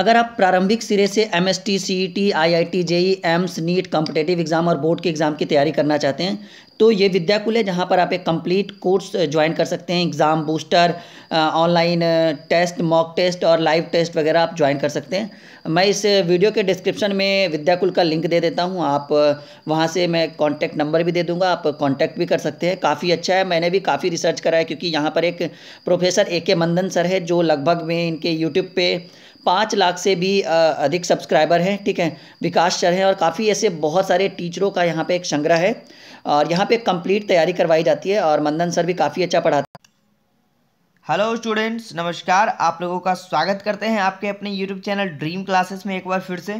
अगर आप प्रारंभिक सिरे से M S T C T I I T JEE AIIMS NEET competitive exam और बोर्ड के एग्जाम की तैयारी करना चाहते हैं तो ये विद्याकुल है जहाँ पर आप एक कंप्लीट कोर्स ज्वाइन कर सकते हैं exam booster online test mock test और लाइव टेस्ट वगैरह आप ज्वाइन कर सकते हैं मैं इस वीडियो के डिस्क्रिप्शन में विद्याकुल का लिंक दे देता हूँ आप वहाँ से मैं कॉन्टैक्ट नंबर भी दे दूँगा आप कॉन्टैक्ट भी कर सकते हैं काफ़ी अच्छा है मैंने भी काफ़ी रिसर्च करा है क्योंकि यहाँ पर एक प्रोफेसर ए के मंदन सर है जो लगभग में इनके यूट्यूब पर पाँच लाख से भी अधिक सब्सक्राइबर हैं ठीक है विकास सर हैं और काफ़ी ऐसे बहुत सारे टीचरों का यहाँ पे एक संग्रह है और यहाँ पे कंप्लीट तैयारी करवाई जाती है और मंदन सर भी काफ़ी अच्छा पढ़ाते हेलो स्टूडेंट्स नमस्कार आप लोगों का स्वागत करते हैं आपके अपने यूट्यूब चैनल ड्रीम क्लासेस में एक बार फिर से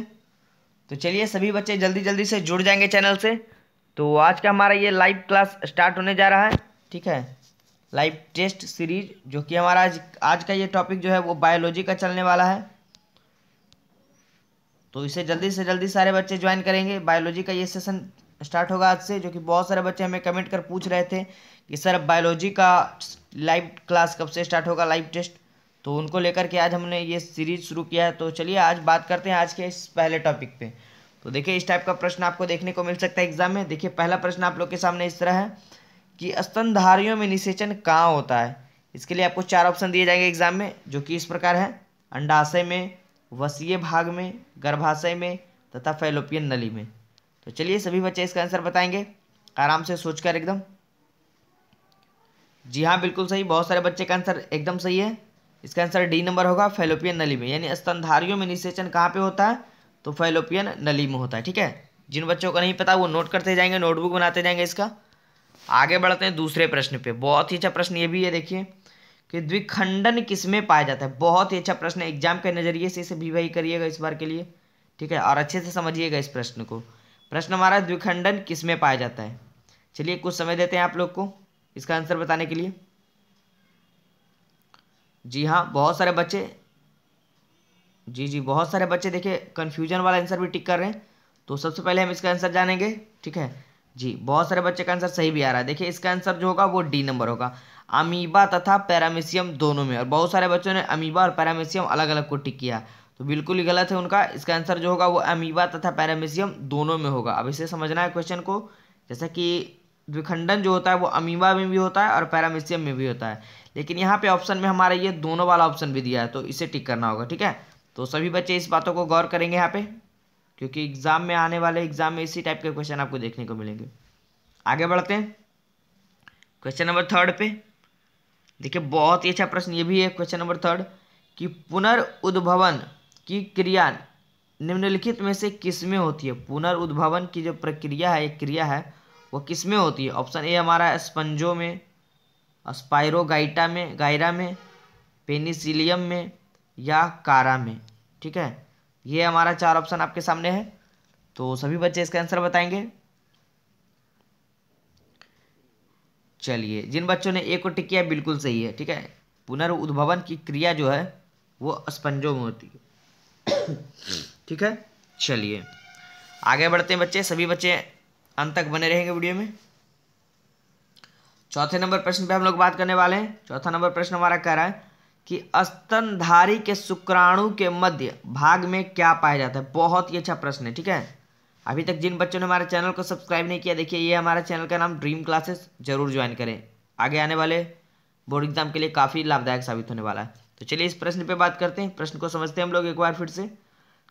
तो चलिए सभी बच्चे जल्दी जल्दी से जुड़ जाएंगे चैनल से तो आज का हमारा ये लाइव क्लास स्टार्ट होने जा रहा है ठीक है लाइव टेस्ट सीरीज जो कि हमारा आज आज का ये टॉपिक जो है वो बायोलॉजी का चलने वाला है तो इसे जल्दी से जल्दी सारे बच्चे ज्वाइन करेंगे बायोलॉजी का ये सेशन स्टार्ट होगा आज से जो कि बहुत सारे बच्चे हमें कमेंट कर पूछ रहे थे कि सर बायोलॉजी का लाइव क्लास कब से स्टार्ट होगा लाइव टेस्ट तो उनको लेकर के आज हमने ये सीरीज शुरू किया है तो चलिए आज बात करते हैं आज के इस पहले टॉपिक पे तो देखिए इस टाइप का प्रश्न आपको देखने को मिल सकता है एग्जाम में देखिए पहला प्रश्न आप लोग के सामने इस तरह है कि स्तनधारियों में निषेचन कहाँ होता है इसके लिए आपको चार ऑप्शन दिए जाएंगे एग्जाम में जो कि इस प्रकार है अंडाशय में वसीय भाग में गर्भाशय में तथा फैलोपियन नली में तो चलिए सभी बच्चे इसका आंसर बताएंगे आराम से सोचकर एकदम जी हाँ बिल्कुल सही बहुत सारे बच्चे का आंसर एकदम सही है इसका आंसर डी नंबर होगा फैलोपियन नली में यानी स्तनधारियों में निषेचन कहाँ पे होता है तो फैलोपियन नली में होता है ठीक है जिन बच्चों को नहीं पता वो नोट करते जाएंगे नोटबुक बनाते जाएंगे इसका आगे बढ़ते हैं दूसरे प्रश्न पे बहुत ही अच्छा प्रश्न ये भी है देखिए कि द्विखंडन किस में पाया जाता है बहुत ही अच्छा प्रश्न है एग्जाम के नज़रिए से इसे भी वही करिएगा इस बार के लिए ठीक है और अच्छे से समझिएगा इस प्रश्न को प्रश्न हमारा द्विखंडन किस में पाया जाता है चलिए कुछ समय देते हैं आप लोग को इसका आंसर बताने के लिए जी हाँ बहुत सारे बच्चे जी जी बहुत सारे बच्चे देखिए कन्फ्यूजन वाला आंसर भी टिक कर रहे हैं तो सबसे पहले हम इसका आंसर जानेंगे ठीक है जी बहुत सारे बच्चे का आंसर सही भी आ रहा है देखिए इसका आंसर जो होगा वो डी नंबर होगा अमीबा तथा पैरामीशियम दोनों में और बहुत सारे बच्चों ने अमीबा और पैरामीशियम अलग अलग को टिक किया तो बिल्कुल ही गलत है उनका इसका आंसर जो होगा वो अमीबा तथा पैरामीशियम दोनों में होगा अब इसे समझना है क्वेश्चन को जैसा कि द्विखंडन जो होता है वो अमीबा में भी होता है और पैरामीशियम में भी होता है लेकिन यहाँ पे ऑप्शन में हमारा ये दोनों वाला ऑप्शन भी दिया है तो इसे टिक करना होगा ठीक है तो सभी बच्चे इस बातों को गौर करेंगे यहाँ पे क्योंकि एग्ज़ाम में आने वाले एग्ज़ाम में इसी टाइप के क्वेश्चन आपको देखने को मिलेंगे आगे बढ़ते हैं क्वेश्चन नंबर थर्ड पे देखिए बहुत ही अच्छा प्रश्न ये भी है क्वेश्चन नंबर थर्ड कि पुनर्उद्भवन की क्रिया निम्नलिखित में से किस में होती है पुनर्उद्भवन की जो प्रक्रिया है एक क्रिया है वो किस में होती है ऑप्शन ए हमारा स्पंजों में स्पायरोगाइटा में गायरा में पेनिसिलियम में या कारा में ठीक है ये हमारा चार ऑप्शन आपके सामने है तो सभी बच्चे इसका आंसर बताएंगे चलिए जिन बच्चों ने ए को टिक किया बिल्कुल सही है ठीक है पुनर्उद्भवन की क्रिया जो है वो स्पंजों में होती है ठीक है चलिए आगे बढ़ते हैं बच्चे सभी बच्चे अंत तक बने रहेंगे वीडियो में चौथे नंबर प्रश्न पे हम लोग बात करने वाले हैं चौथा नंबर प्रश्न हमारा कह रहा है कि स्तनधारी के शुक्राणु के मध्य भाग में क्या पाया जाता है बहुत ही अच्छा प्रश्न है ठीक है अभी तक जिन बच्चों ने हमारे चैनल को सब्सक्राइब नहीं किया देखिए ये हमारा चैनल का नाम ड्रीम क्लासेस जरूर ज्वाइन करें आगे आने वाले बोर्ड एग्जाम के लिए काफ़ी लाभदायक साबित होने वाला है तो चलिए इस प्रश्न पे बात करते हैं प्रश्न को समझते हैं हम लोग एक बार फिर से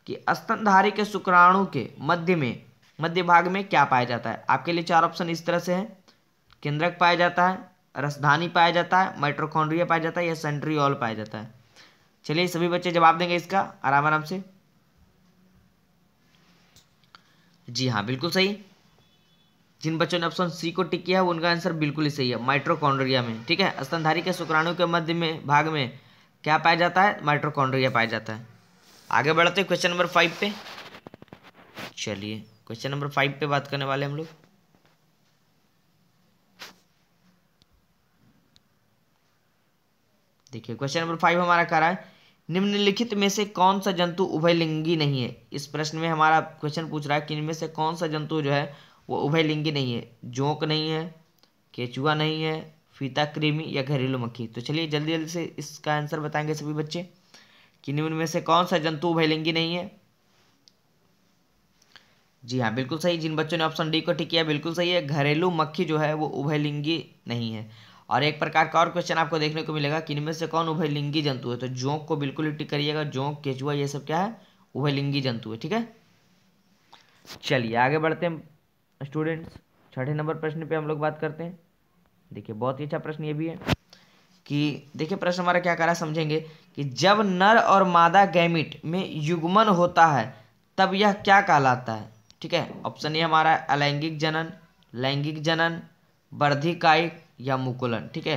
कि अस्तनधारी के शुक्राणु के मध्य में मध्य भाग में क्या पाया जाता है आपके लिए चार ऑप्शन इस तरह से हैं केंद्रक पाया जाता है रसधानी पाया जाता है माइट्रोकॉन्ड्रिया पाया जाता है या सेंट्रियोल पाया जाता है चलिए सभी बच्चे जवाब देंगे इसका आराम आराम से जी हाँ बिल्कुल सही जिन बच्चों ने ऑप्शन सी को टिक किया है उनका आंसर बिल्कुल ही सही है माइट्रोकॉन्ड्रिया में ठीक है स्तनधारी के शुक्राणु के मध्य में भाग में क्या पाया जाता है माइट्रोकॉन्ड्रिया पाया जाता है आगे बढ़ते हैं क्वेश्चन नंबर फाइव पे चलिए क्वेश्चन नंबर फाइव पे बात करने वाले हम लोग देखिए क्वेश्चन नंबर फाइव हमारा कह रहा है निम्नलिखित में से कौन सा जंतु उभयलिंगी नहीं है इस प्रश्न में हमारा क्वेश्चन पूछ रहा है कि इनमें से कौन सा जंतु जो है वो उभयलिंगी नहीं है जोंक नहीं है केचुआ नहीं है फीता क्रीमी या घरेलू मक्खी तो चलिए जल्दी जल्दी से इसका आंसर बताएंगे सभी बच्चे कि निम्न में से कौन सा जंतु उभयलिंगी नहीं है जी हाँ बिल्कुल सही जिन बच्चों ने ऑप्शन डी को टिक किया बिल्कुल सही है घरेलू मक्खी जो है वो उभयलिंगी नहीं है और एक प्रकार का और क्वेश्चन आपको देखने को मिलेगा कि इनमें से कौन उभयलिंगी जंतु है तो जोंक को बिल्कुल टिक करिएगा जोंक केचुआ ये सब क्या है उभयलिंगी जंतु है ठीक है चलिए आगे बढ़ते हैं स्टूडेंट्स छठे नंबर प्रश्न पे हम लोग बात करते हैं देखिए बहुत ही अच्छा प्रश्न ये भी है कि देखिए प्रश्न हमारा क्या करा समझेंगे कि जब नर और मादा गैमिट में युग्मन होता है तब यह क्या कहलाता है ठीक है ऑप्शन ये हमारा अलैंगिक जनन लैंगिक जनन वर्धिकायिक या मुकुलन ठीक है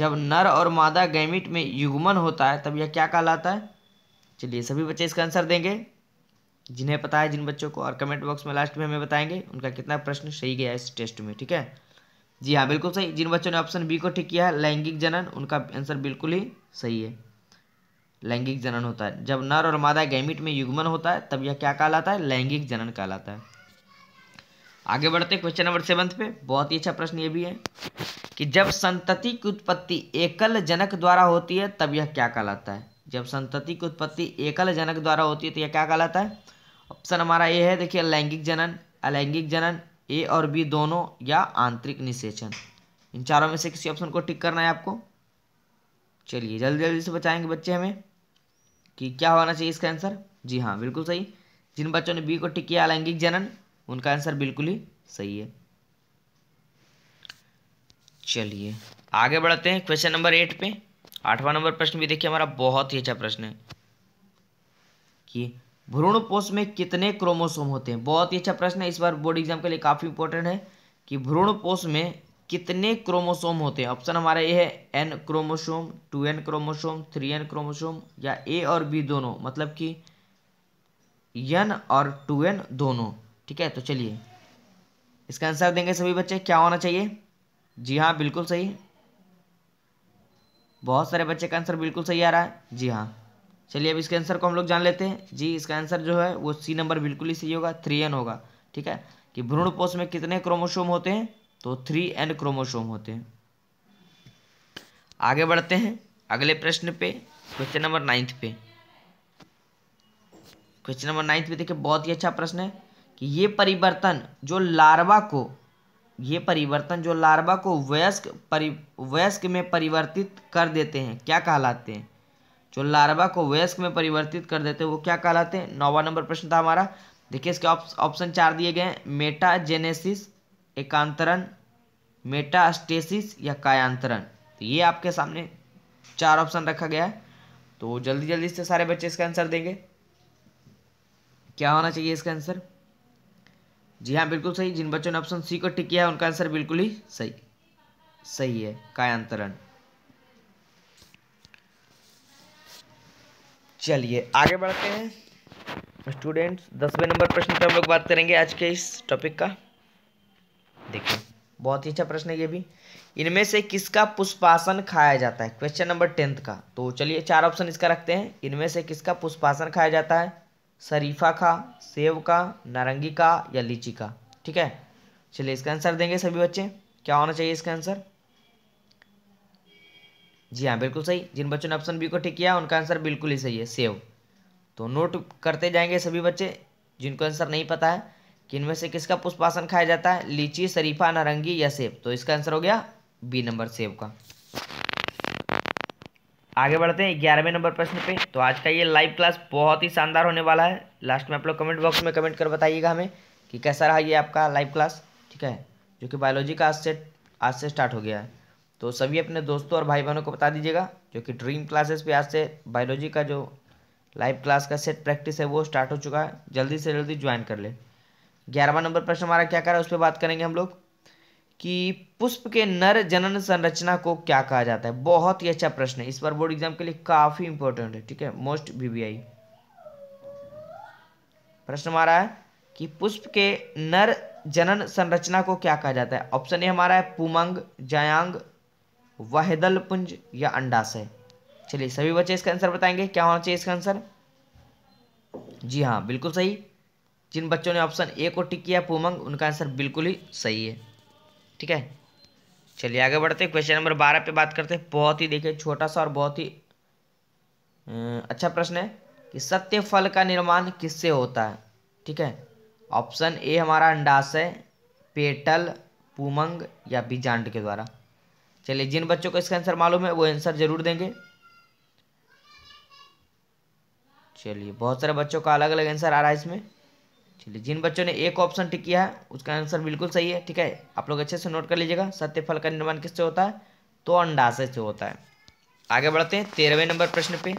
जब नर और मादा गैमिट में युग्मन होता है तब यह क्या कहलाता है चलिए सभी बच्चे इसका आंसर देंगे जिन्हें पता है जिन बच्चों को और कमेंट बॉक्स में लास्ट में हमें बताएंगे उनका कितना प्रश्न सही गया इस टेस्ट में ठीक है जी हाँ बिल्कुल सही जिन बच्चों ने ऑप्शन बी को ठीक किया है लैंगिक जनन उनका आंसर बिल्कुल ही सही है लैंगिक जनन होता है जब नर और मादा गैमिट में युग्मन होता है तब यह क्या कहलाता है लैंगिक जनन कहलाता है आगे बढ़ते क्वेश्चन नंबर सेवन्थ पे बहुत ही अच्छा प्रश्न ये भी है कि जब संतति की उत्पत्ति एकल जनक द्वारा होती है तब यह क्या कहलाता है जब संतति की उत्पत्ति एकल जनक द्वारा होती है तो यह क्या कहलाता है ऑप्शन हमारा ए है देखिए अलैंगिक जनन अलैंगिक जनन ए और बी दोनों या आंतरिक निषेचन इन चारों में से किसी ऑप्शन को टिक करना है आपको चलिए जल्दी जल्दी से बचाएंगे बच्चे हमें कि क्या होना चाहिए इसका आंसर जी हाँ बिल्कुल सही जिन बच्चों ने बी को टिक किया अलैंगिक जनन उनका आंसर बिल्कुल ही सही है चलिए आगे बढ़ते हैं क्वेश्चन नंबर एट पे आठवां नंबर प्रश्न भी देखिए हमारा बहुत ही अच्छा प्रश्न है कि भ्रूण पोष में कितने क्रोमोसोम होते हैं बहुत ही अच्छा प्रश्न है इस बार बोर्ड एग्जाम के लिए काफ़ी इंपॉर्टेंट है कि भ्रूण पोष में कितने क्रोमोसोम होते हैं ऑप्शन हमारा ये है N chromosome two N chromosome three N chromosome या ए और बी दोनों मतलब कि एन और टू एन दोनों ठीक है तो चलिए इसका आंसर देंगे सभी बच्चे क्या होना चाहिए जी हाँ बिल्कुल सही बहुत सारे बच्चे का आंसर बिल्कुल सही आ रहा है जी हाँ चलिए अब इसके आंसर को हम लोग जान लेते हैं जी इसका आंसर जो है वो सी नंबर बिल्कुल ही सही होगा थ्री एन होगा ठीक है कि भ्रूण पोष में कितने क्रोमोशोम होते हैं तो थ्री एन क्रोमोशोम होते हैं आगे बढ़ते हैं अगले प्रश्न पे क्वेश्चन नंबर नाइन्थ पे क्वेश्चन नंबर नाइन्थ पे देखिए बहुत ही अच्छा प्रश्न है कि ये परिवर्तन जो लार्वा को ये परिवर्तन जो लार्वा को वयस्क परि वयस्क में परिवर्तित कर देते हैं क्या कहलाते हैं जो लार्वा को वयस्क में परिवर्तित कर देते हैं वो क्या कहलाते हैं नौवा नंबर प्रश्न था हमारा देखिए इसके ऑप्शन चार दिए गए हैं मेटाजेनेसिस एकांतरण मेटास्टेसिस या कायांतरण तो ये आपके सामने चार ऑप्शन रखा गया है तो जल्दी जल्दी से सारे बच्चे इसका आंसर देंगे क्या होना चाहिए इसका आंसर जी हाँ बिल्कुल सही जिन बच्चों ने ऑप्शन सी को टिक किया है उनका आंसर बिल्कुल ही सही सही है कायांतरण चलिए आगे बढ़ते हैं स्टूडेंट्स दसवें नंबर प्रश्न पर हम लोग बात करेंगे आज के इस टॉपिक का देखिए बहुत ही अच्छा प्रश्न है ये भी इनमें से किसका पुष्पासन खाया जाता है क्वेश्चन नंबर टेंथ का तो चलिए चार ऑप्शन इसका रखते हैं इनमें से किसका पुष्पासन खाया जाता है शरीफा का सेब का नारंगी का या लीची का ठीक है चलिए इसका आंसर देंगे सभी बच्चे क्या होना चाहिए इसका आंसर जी हाँ बिल्कुल सही जिन बच्चों ने ऑप्शन बी को ठीक किया उनका आंसर बिल्कुल ही सही है सेव तो नोट करते जाएंगे सभी बच्चे जिनको आंसर नहीं पता है कि इनमें से किसका पुष्पासन खाया जाता है लीची शरीफा नारंगी या सेब तो इसका आंसर हो गया बी नंबर सेब का आगे बढ़ते हैं ग्यारहवें नंबर प्रश्न पे तो आज का ये लाइव क्लास बहुत ही शानदार होने वाला है लास्ट में आप लोग कमेंट बॉक्स में कमेंट कर बताइएगा हमें कि कैसा रहा ये आपका लाइव क्लास ठीक है जो कि बायोलॉजी का आज से आज से स्टार्ट हो गया है तो सभी अपने दोस्तों और भाई बहनों को बता दीजिएगा जो कि ड्रीम क्लासेस पे आज से बायोलॉजी का जो लाइव क्लास का सेट प्रैक्टिस है वो स्टार्ट हो चुका है जल्दी से जल्दी ज्वाइन कर ले ग्यारहवा नंबर प्रश्न हमारा क्या करा उस पर बात करेंगे हम लोग कि पुष्प के नर जनन संरचना को क्या कहा जाता है बहुत ही अच्छा प्रश्न है इस बार बोर्ड एग्जाम के लिए काफी इंपॉर्टेंट है ठीक है मोस्ट बीबीआई प्रश्न हमारा है कि पुष्प के नर जनन संरचना को क्या कहा जाता है ऑप्शन ए हमारा है पुमंग जयांग वहदल पुंज या अंडाशय चलिए सभी बच्चे इसका आंसर बताएंगे क्या होना चाहिए इसका आंसर जी हाँ बिल्कुल सही जिन बच्चों ने ऑप्शन ए को टिक किया पुमंग उनका आंसर बिल्कुल ही सही है ठीक है चलिए आगे बढ़ते हैं क्वेश्चन नंबर बारह पे बात करते हैं बहुत ही देखिए छोटा सा और बहुत ही अं, अच्छा प्रश्न है कि सत्य फल का निर्माण किससे होता है ठीक है ऑप्शन ए हमारा अंडाशय पेटल पुमंग या बीजांड के द्वारा चलिए जिन बच्चों को इसका आंसर मालूम है वो आंसर जरूर देंगे चलिए बहुत सारे बच्चों का अलग अलग आंसर आ रहा है इसमें चलिए जिन बच्चों ने एक ऑप्शन टिक किया है उसका आंसर बिल्कुल सही है ठीक है आप लोग अच्छे से नोट कर लीजिएगा सत्य फल का निर्माण किससे होता है तो अंडाशय से होता है आगे बढ़ते हैं तेरहवें नंबर प्रश्न पे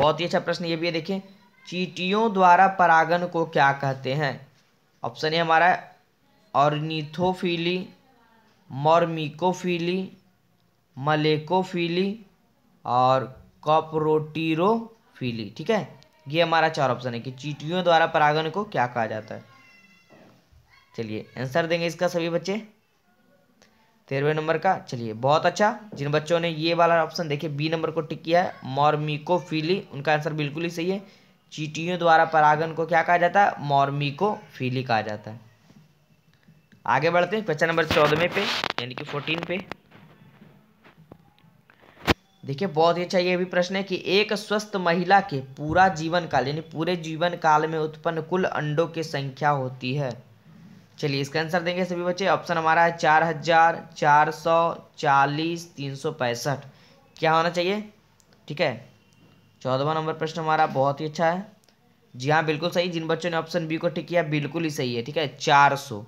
बहुत ही अच्छा प्रश्न ये भी है देखिए चीटियों द्वारा परागन को क्या कहते हैं ऑप्शन है हमारा ऑर्निथोफिली मॉर्मिकोफीली मलेकोफीली और कॉपरोटीरोफीली ठीक है ये हमारा चार ऑप्शन है कि चीटियों द्वारा परागण को क्या कहा जाता है चलिए आंसर देंगे इसका सभी बच्चे तेरहवें नंबर का चलिए बहुत अच्छा जिन बच्चों ने ये वाला ऑप्शन देखे बी नंबर को टिक किया है मॉर्मिकोफिली उनका आंसर बिल्कुल ही सही है चीटियों द्वारा परागन को क्या कहा जाता है मॉर्मिकोफिली कहा जाता है आगे बढ़ते हैं क्वेश्चन नंबर चौदह पे यानी कि फोर्टीन पे देखिए बहुत ही अच्छा ये भी प्रश्न है कि एक स्वस्थ महिला के पूरा जीवन काल यानी पूरे जीवन काल में उत्पन्न कुल अंडों की संख्या होती है चलिए इसका आंसर देंगे सभी बच्चे ऑप्शन हमारा है चार हजार चार सौ चालीस तीन सौ पैंसठ क्या होना चाहिए ठीक है चौदहवा नंबर प्रश्न हमारा बहुत ही अच्छा है जी हाँ बिल्कुल सही जिन बच्चों ने ऑप्शन बी को टिक किया बिल्कुल ही सही है ठीक है चार सौ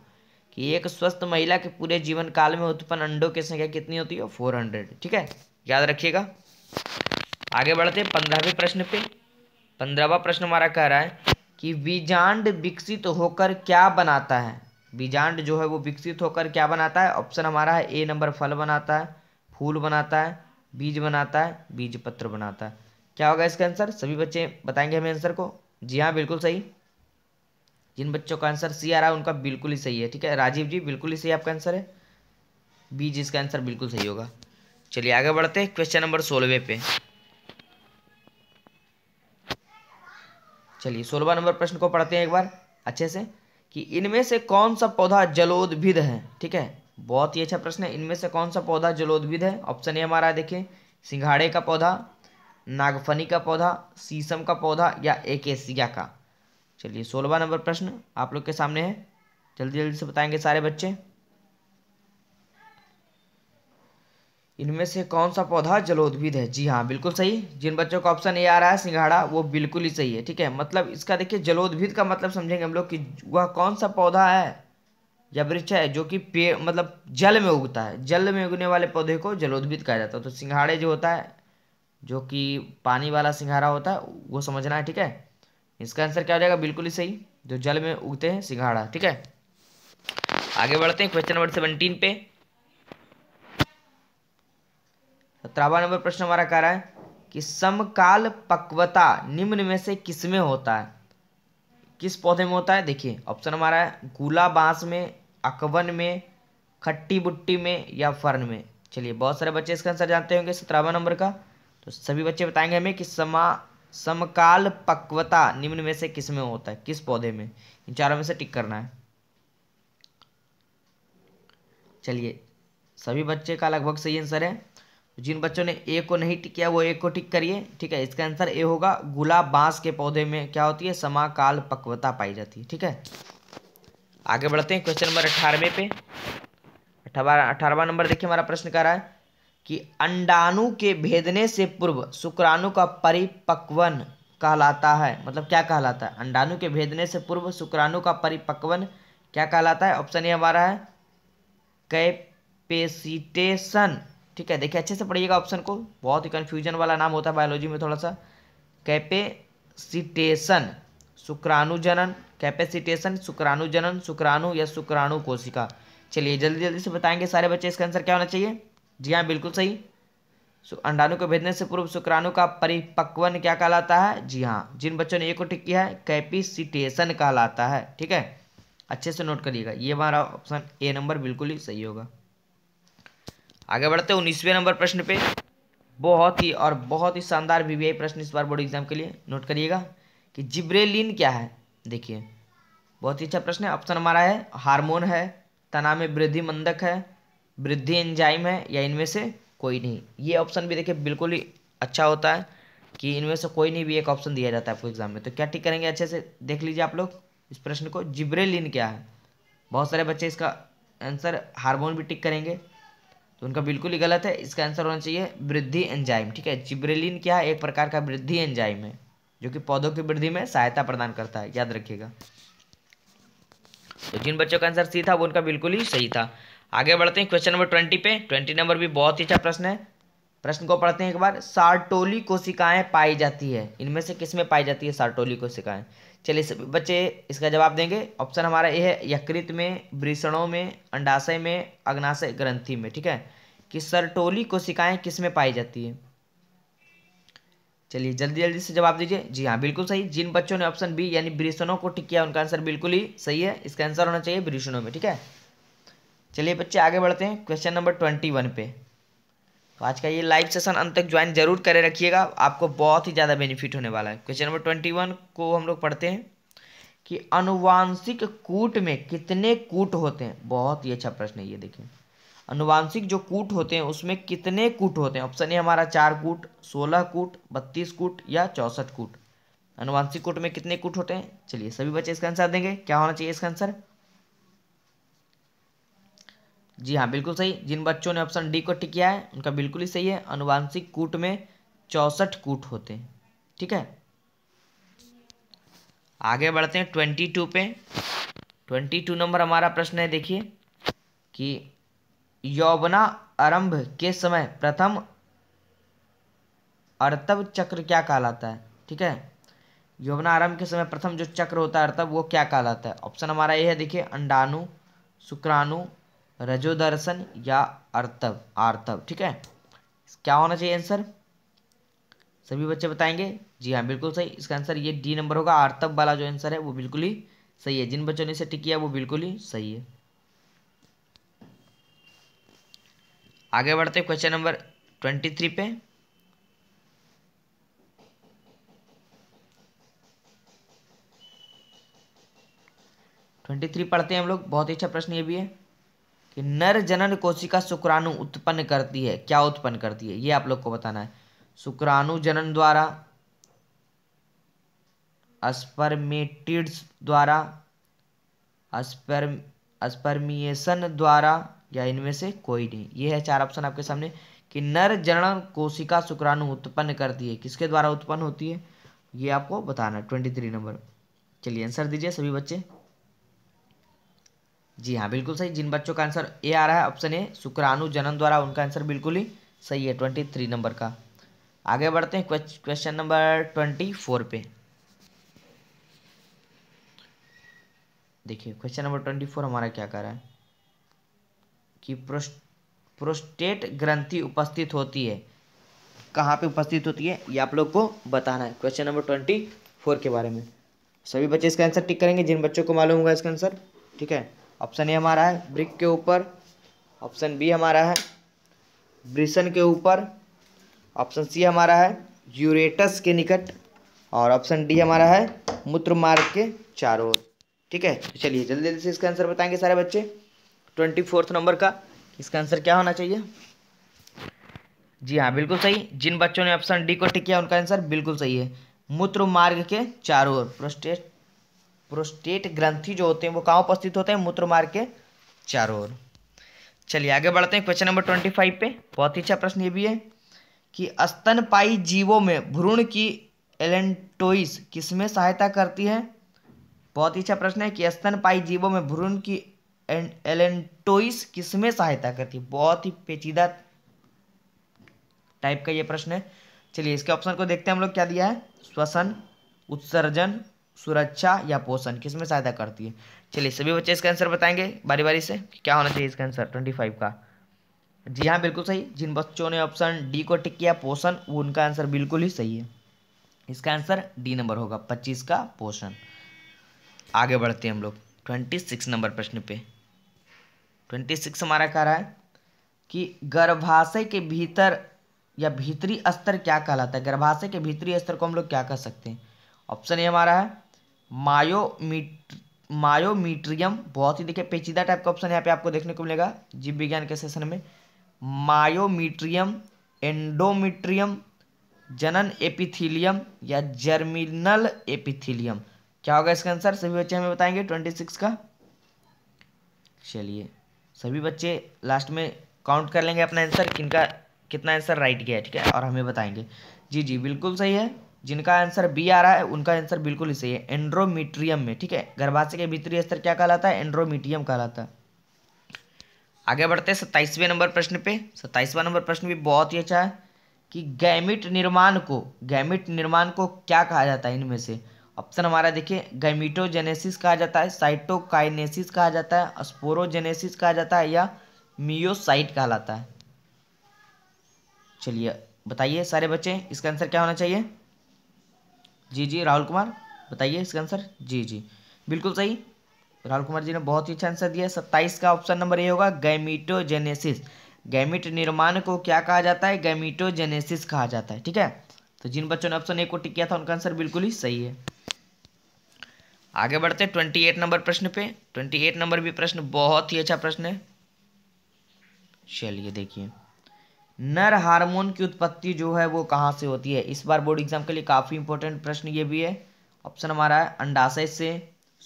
कि एक स्वस्थ महिला के पूरे जीवन काल में उत्पन्न अंडों की संख्या कितनी होती है फोर हंड्रेड ठीक है याद रखिएगा आगे बढ़ते पंद्रहवें प्रश्न पे पंद्रहवा प्रश्न हमारा कह रहा है कि बीजांड विकसित होकर क्या बनाता है बीजांड जो है वो विकसित होकर क्या बनाता है ऑप्शन हमारा है ए नंबर फल बनाता है फूल बनाता है बीज बनाता है बीज पत्र बनाता है क्या होगा इसका आंसर सभी बच्चे बताएंगे हमें आंसर को जी हाँ बिल्कुल सही जिन बच्चों का आंसर सी आ रहा है उनका बिल्कुल ही सही है ठीक है राजीव जी बिल्कुल ही सही आपका आंसर है बीज इसका आंसर बिल्कुल सही होगा चलिए आगे बढ़ते हैं क्वेश्चन नंबर सोलहवें पे चलिए सोलहवा नंबर प्रश्न को पढ़ते हैं एक बार अच्छे से कि इनमें से कौन सा पौधा जलोद्भिद है ठीक है बहुत ही अच्छा प्रश्न है इनमें से कौन सा पौधा जलोद्भिद है ऑप्शन ए हमारा देखिए सिंघाड़े का पौधा नागफनी का पौधा सीसम का पौधा या एकेसिया का चलिए सोलहवा नंबर प्रश्न आप लोग के सामने है जल्दी जल्दी से बताएंगे सारे बच्चे इनमें से कौन सा पौधा जलोद्भिद है जी हाँ बिल्कुल सही जिन बच्चों का ऑप्शन ए आ रहा है सिंघाड़ा वो बिल्कुल ही सही है ठीक है मतलब इसका देखिए जलोद्भिद का मतलब समझेंगे हम लोग कि वह कौन सा पौधा है या वृक्ष है जो कि पेड़ मतलब जल में उगता है जल में उगने वाले पौधे को जलोद्भिद कहा जाता है तो सिंघाड़े जो होता है जो कि पानी वाला सिंघाड़ा होता है वो समझना है ठीक है इसका आंसर क्या हो जाएगा बिल्कुल ही सही जो जल में उगते हैं सिंघाड़ा ठीक है आगे बढ़ते हैं क्वेश्चन नंबर सेवनटीन पे सत्रहवा नंबर प्रश्न हमारा कह रहा है कि समकाल पक्वता निम्न में से किस में होता है किस पौधे में होता है देखिए ऑप्शन हमारा है गूला बांस में अकबन में खट्टी बुट्टी में या फर्न में चलिए बहुत सारे बच्चे इसका आंसर जानते होंगे सत्रहवा नंबर का तो सभी बच्चे बताएंगे हमें कि समा समकाल पक्वता निम्न में से किस में होता है किस पौधे में इन चारों में से टिक करना है चलिए सभी बच्चे का लगभग सही आंसर है जिन बच्चों ने ए को नहीं टिक किया वो ए को टिक करिए ठीक है इसका आंसर ए होगा गुलाब बांस के पौधे में क्या होती है समाकाल पक्वता पाई जाती है ठीक है आगे बढ़ते हैं क्वेश्चन नंबर अठारहवें पे अठारह अठारहवा नंबर देखिए हमारा प्रश्न कह रहा है कि अंडाणु के भेदने से पूर्व शुक्राणु का परिपक्वन कहलाता है मतलब क्या कहलाता है अंडाणु के भेदने से पूर्व शुक्राणु का परिपक्वन क्या कहलाता है ऑप्शन ये हमारा है कैपेसिटेशन ठीक है देखिए अच्छे से पढ़िएगा ऑप्शन को बहुत ही कन्फ्यूजन वाला नाम होता है बायोलॉजी में थोड़ा सा कैपेसिटेशन शुक्राणुजनन कैपेसिटेशन शुक्राणुजनन शुक्राणु या शुक्राणु कोशिका चलिए जल्दी जल्दी से बताएंगे सारे बच्चे इसका आंसर क्या होना चाहिए जी हाँ बिल्कुल सही अंडाणु को भेजने से पूर्व शुक्राणु का परिपक्वन क्या कहलाता है जी हाँ जिन बच्चों ने ये को टिक किया है कैपिसिटेशन कहलाता है ठीक है अच्छे से नोट करिएगा ये हमारा ऑप्शन ए नंबर बिल्कुल ही सही होगा आगे बढ़ते उन्नीसवें नंबर प्रश्न पे बहुत ही और बहुत ही शानदार वी प्रश्न इस बार बोर्ड एग्जाम के लिए नोट करिएगा कि जिब्रेलिन क्या है देखिए बहुत ही अच्छा प्रश्न है ऑप्शन हमारा है हार्मोन है तनाव में वृद्धि मंदक है वृद्धि एंजाइम है या इनमें से कोई नहीं ये ऑप्शन भी देखिए बिल्कुल ही अच्छा होता है कि इनमें से कोई नहीं भी एक ऑप्शन दिया जाता है आपको एग्जाम में तो क्या ठीक करेंगे अच्छे से देख लीजिए आप लोग इस प्रश्न को जिब्रेलिन क्या है बहुत सारे बच्चे इसका आंसर हार्मोन भी टिक करेंगे तो उनका बिल्कुल ही गलत है इसका आंसर होना चाहिए वृद्धि एंजाइम ठीक है जिब्रेलिन क्या है एक प्रकार का वृद्धि एंजाइम है जो कि पौधों की वृद्धि में सहायता प्रदान करता है याद रखिएगा तो जिन बच्चों का आंसर सी था वो उनका बिल्कुल ही सही था आगे बढ़ते हैं क्वेश्चन नंबर ट्वेंटी पे ट्वेंटी नंबर भी बहुत ही अच्छा प्रश्न है प्रश्न को पढ़ते हैं एक बार सार्टोली कोशिकाएं पाई जाती है इनमें से किसमें पाई जाती है सार्टोली कोशिकाएं चलिए सभी बच्चे इसका जवाब देंगे ऑप्शन हमारा ये है यकृत में वृषणों में अंडाशय में अग्नाशय ग्रंथि में ठीक है कि सर्टोली कोशिकाएं किस में पाई जाती है चलिए जल्दी जल्दी से जवाब दीजिए जी हाँ बिल्कुल सही जिन बच्चों ने ऑप्शन बी यानी ब्रिशनों को टिक किया उनका आंसर बिल्कुल ही सही है इसका आंसर होना चाहिए ब्रिशनों में ठीक है चलिए बच्चे आगे बढ़ते हैं क्वेश्चन नंबर ट्वेंटी वन पे तो आज का ये लाइव सेशन अंत तक ज्वाइन जरूर करे रखिएगा आपको बहुत ही ज़्यादा बेनिफिट होने वाला है क्वेश्चन नंबर ट्वेंटी वन को हम लोग पढ़ते हैं कि अनुवांशिक कूट में कितने कूट होते हैं बहुत ही अच्छा प्रश्न है ये देखिए अनुवांशिक जो कूट होते हैं उसमें कितने कूट होते हैं ऑप्शन है हमारा चार कूट सोलह कूट बत्तीस कूट या चौंसठ कूट अनुवांशिक कूट में कितने कूट होते हैं चलिए सभी बच्चे इसका आंसर देंगे क्या होना चाहिए इसका आंसर जी हाँ बिल्कुल सही जिन बच्चों ने ऑप्शन डी को टिक किया है उनका बिल्कुल ही सही है अनुवांशिक कूट में चौसठ कूट होते हैं ठीक है आगे बढ़ते हैं ट्वेंटी टू पे ट्वेंटी टू नंबर हमारा प्रश्न है देखिए कि यौवना आरंभ के समय प्रथम अर्तव चक्र क्या कहलाता है ठीक है यौवना आरंभ के समय प्रथम जो चक्र होता है अर्तव वो क्या कहलाता है ऑप्शन हमारा ये है देखिए अंडाणु शुक्राणु रजोदर्शन या अर्तव आर्तव ठीक है क्या होना चाहिए आंसर सभी बच्चे बताएंगे जी हाँ बिल्कुल सही इसका आंसर ये डी नंबर होगा आर्तव वाला जो आंसर है वो बिल्कुल ही सही है जिन बच्चों ने इसे टिक किया वो बिल्कुल ही सही है आगे बढ़ते क्वेश्चन नंबर ट्वेंटी थ्री पे ट्वेंटी थ्री पढ़ते हैं हम लोग बहुत ही अच्छा प्रश्न ये भी है कि नर जनन कोशिका शुक्राणु उत्पन्न करती है क्या उत्पन्न करती है ये आप लोग को बताना है शुक्राणु जनन द्वारा अस्पर्मेटिड्स द्वारा अस्पर्म द्वारा या इनमें से कोई नहीं ये है चार ऑप्शन आपके सामने कि नर जनन कोशिका शुक्राणु उत्पन्न करती है किसके द्वारा उत्पन्न होती है ये आपको बताना है ट्वेंटी थ्री नंबर चलिए आंसर दीजिए सभी बच्चे जी हाँ बिल्कुल सही जिन बच्चों का आंसर ए आ रहा है ऑप्शन ए शुक्राणु जनन द्वारा उनका आंसर बिल्कुल ही सही है ट्वेंटी थ्री नंबर का आगे बढ़ते हैं क्वेश्चन नंबर ट्वेंटी फोर पे देखिए क्वेश्चन नंबर ट्वेंटी फोर हमारा क्या कह रहा है कि प्रोस्ट प्रोस्टेट ग्रंथि उपस्थित होती है कहाँ पे उपस्थित होती है ये आप लोग को बताना है क्वेश्चन नंबर ट्वेंटी फोर के बारे में सभी बच्चे इसका आंसर टिक करेंगे जिन बच्चों को मालूम होगा इसका आंसर ठीक है ऑप्शन ए हमारा है ब्रिक के ऊपर ऑप्शन बी हमारा है ब्रिसन के ऊपर ऑप्शन सी हमारा है यूरेटस के निकट और ऑप्शन डी हमारा है मूत्र मार्ग के चारों ओर ठीक है तो चलिए जल्दी जल्दी से इसका आंसर बताएंगे सारे बच्चे ट्वेंटी फोर्थ नंबर का इसका आंसर क्या होना चाहिए जी हाँ बिल्कुल सही जिन बच्चों ने ऑप्शन डी को टिक किया उनका आंसर बिल्कुल सही है मूत्र मार्ग के चारों ओर प्रोस्टेट प्रोस्टेट ग्रंथि जो होते हैं वो कहाँ उपस्थित होते हैं मूत्र मार्ग के चारों ओर चलिए आगे बढ़ते हैं क्वेश्चन नंबर ट्वेंटी फाइव पे बहुत ही अच्छा प्रश्न ये भी है कि स्तनपाई जीवों में भ्रूण की एलेंटोइस किसमें सहायता करती है बहुत ही अच्छा प्रश्न है कि स्तनपाई जीवों में भ्रूण की एलेंटोइस किसमें सहायता करती है बहुत ही पेचीदा टाइप का ये प्रश्न है चलिए इसके ऑप्शन को देखते हैं हम लोग क्या दिया है श्वसन उत्सर्जन सुरक्षा या पोषण किस में सहायता करती है चलिए सभी बच्चे इसका आंसर बताएंगे बारी बारी से क्या होना चाहिए इसका आंसर ट्वेंटी फाइव का जी हाँ बिल्कुल सही जिन बच्चों ने ऑप्शन डी को टिक किया पोषण उनका आंसर बिल्कुल ही सही है इसका आंसर डी नंबर होगा पच्चीस का पोषण आगे बढ़ते हैं हम लोग ट्वेंटी सिक्स नंबर प्रश्न पे ट्वेंटी सिक्स हमारा कह रहा है कि गर्भाशय के भीतर या भीतरी स्तर क्या कहलाता है गर्भाशय के भीतरी स्तर को हम लोग क्या कह सकते हैं ऑप्शन ए हमारा है मायोमीट मायोमीट्रियम बहुत ही देखिए पेचीदा टाइप का ऑप्शन यहाँ पे आपको देखने को मिलेगा जीव विज्ञान के सेशन में मायोमीट्रियम एंडोमीट्रियम जनन एपिथीलियम या जर्मिनल एपिथीलियम क्या होगा इसका आंसर सभी बच्चे हमें बताएंगे ट्वेंटी सिक्स का चलिए सभी बच्चे लास्ट में काउंट कर लेंगे अपना आंसर किनका कितना आंसर राइट गया ठीक है और हमें बताएंगे जी जी बिल्कुल सही है जिनका आंसर बी आ रहा है उनका आंसर बिल्कुल ही सही है एंड्रोमीट्रियम में ठीक है गर्भाशय के भीतरी स्तर क्या कहलाता है एंड्रोमीटियम कहलाता है आगे बढ़ते हैं सत्ताईसवें नंबर प्रश्न पे सत्ताईसवा नंबर प्रश्न भी बहुत ही अच्छा है कि गैमिट निर्माण को गैमिट निर्माण को क्या कहा जाता है इनमें से ऑप्शन हमारा देखिए गैमिटोजेनेसिस कहा जाता है साइटोकाइनेसिस कहा जाता है स्पोरोजेनेसिस कहा जाता है या मियोसाइट कहलाता है चलिए बताइए सारे बच्चे इसका आंसर क्या होना चाहिए जी जी राहुल कुमार बताइए इसका आंसर जी जी बिल्कुल सही राहुल कुमार जी ने बहुत ही अच्छा आंसर दिया सत्ताईस का ऑप्शन नंबर ये होगा गैमिटोजेनेसिस गैमिट निर्माण को क्या कहा जाता है गैमिटोजेनेसिस कहा जाता है ठीक है तो जिन बच्चों ने ऑप्शन ए को टिक किया था उनका आंसर बिल्कुल ही सही है आगे बढ़ते ट्वेंटी एट नंबर प्रश्न पे ट्वेंटी एट नंबर भी प्रश्न बहुत ही अच्छा प्रश्न है चलिए देखिए नर हार्मोन की उत्पत्ति जो है वो कहाँ से होती है इस बार बोर्ड एग्जाम के लिए काफ़ी इंपॉर्टेंट प्रश्न ये भी है ऑप्शन हमारा है अंडाशय से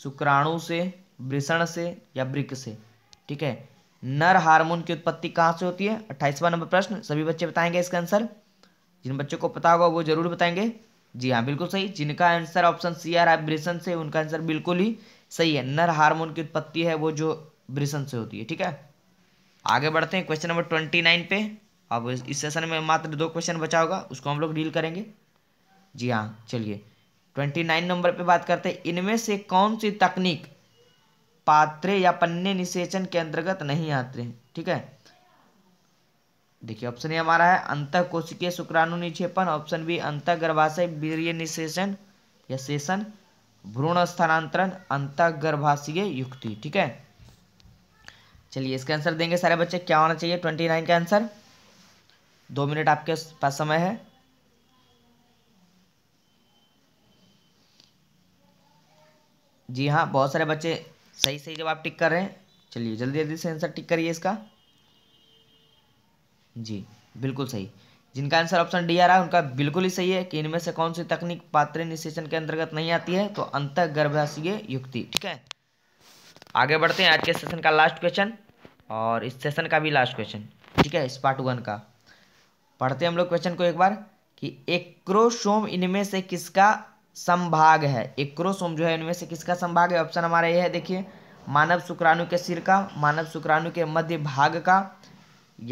शुक्राणु से वृषण से या ब्रिक से ठीक है नर हार्मोन की उत्पत्ति कहाँ से होती है अट्ठाईसवा नंबर प्रश्न सभी बच्चे बताएंगे इसका आंसर जिन बच्चों को पता होगा वो जरूर बताएंगे जी हाँ बिल्कुल सही जिनका आंसर ऑप्शन सी आर है ब्रिसन से उनका आंसर बिल्कुल ही सही है नर हार्मोन की उत्पत्ति है वो जो ब्रिसन से होती है ठीक है आगे बढ़ते हैं क्वेश्चन नंबर ट्वेंटी नाइन पे अब इस सेशन में मात्र दो क्वेश्चन बचा होगा उसको हम लोग डील करेंगे जी हाँ चलिए ट्वेंटी नाइन नंबर पे बात करते हैं इनमें से कौन सी तकनीक पात्रे या पन्ने निषेचन के अंतर्गत नहीं आते हैं ठीक है देखिए ऑप्शन ए हमारा है अंत कोशिकीय शुक्राणु निक्षेपण ऑप्शन बी अंत गर्भाशय वीरिय निषेचन या सेशन भ्रूण स्थानांतरण अंत गर्भाशीय युक्ति ठीक है चलिए इसका आंसर देंगे सारे बच्चे क्या होना चाहिए ट्वेंटी नाइन का आंसर दो मिनट आपके पास समय है जी हाँ बहुत सारे बच्चे सही सही जवाब टिक कर रहे हैं चलिए जल्दी जल्दी से आंसर टिक करिए इसका जी बिल्कुल सही जिनका आंसर ऑप्शन डी आ रहा है उनका बिल्कुल ही सही है कि इनमें से कौन सी तकनीक पात्र निषेचन के अंतर्गत नहीं आती है तो अंत गर्भाशीय युक्ति ठीक है आगे बढ़ते हैं आज के सेशन का लास्ट क्वेश्चन और इस सेशन का भी लास्ट क्वेश्चन ठीक है इस पार्ट वन का पढ़ते हम लोग क्वेश्चन को एक बार कि एक्रोसोम इनमें से किसका संभाग है एक्रोसोम जो है इनमें से किसका संभाग है ऑप्शन हमारा यह है देखिए मानव शुक्राणु के सिर का मानव शुक्राणु के मध्य भाग का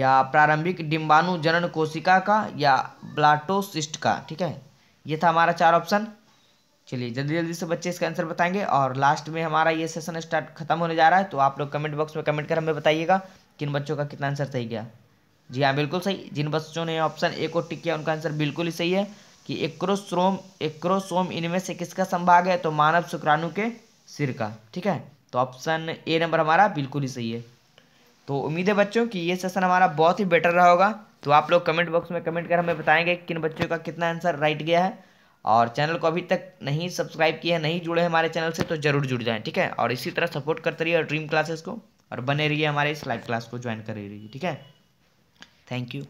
या प्रारंभिक डिम्बाणु जनन कोशिका का या ब्लाटोसिस्ट का ठीक है ये था हमारा चार ऑप्शन चलिए जल्दी जल्दी से बच्चे इसका आंसर बताएंगे और लास्ट में हमारा ये सेशन स्टार्ट खत्म होने जा रहा है तो आप लोग कमेंट बॉक्स में कमेंट कर हमें बताइएगा किन बच्चों का कितना आंसर सही गया जी हाँ बिल्कुल सही जिन बच्चों ने ऑप्शन ए को टिक किया उनका आंसर बिल्कुल ही सही है कि एक्रोसोम एक्रोसोम इनमें से किसका संभाग है तो मानव शुक्राणु के सिर का ठीक है तो ऑप्शन ए नंबर हमारा बिल्कुल ही सही है तो उम्मीद है बच्चों कि ये सेशन हमारा बहुत ही बेटर रहा होगा तो आप लोग कमेंट बॉक्स में कमेंट कर हमें बताएंगे किन बच्चों का कितना आंसर राइट गया है और चैनल को अभी तक नहीं सब्सक्राइब किया नहीं जुड़े हमारे चैनल से तो जरूर जुड़ जाएं ठीक है और इसी तरह सपोर्ट करते रहिए ड्रीम क्लासेस को और बने रहिए हमारे इस लाइव क्लास को ज्वाइन कर रही ठीक है Thank you.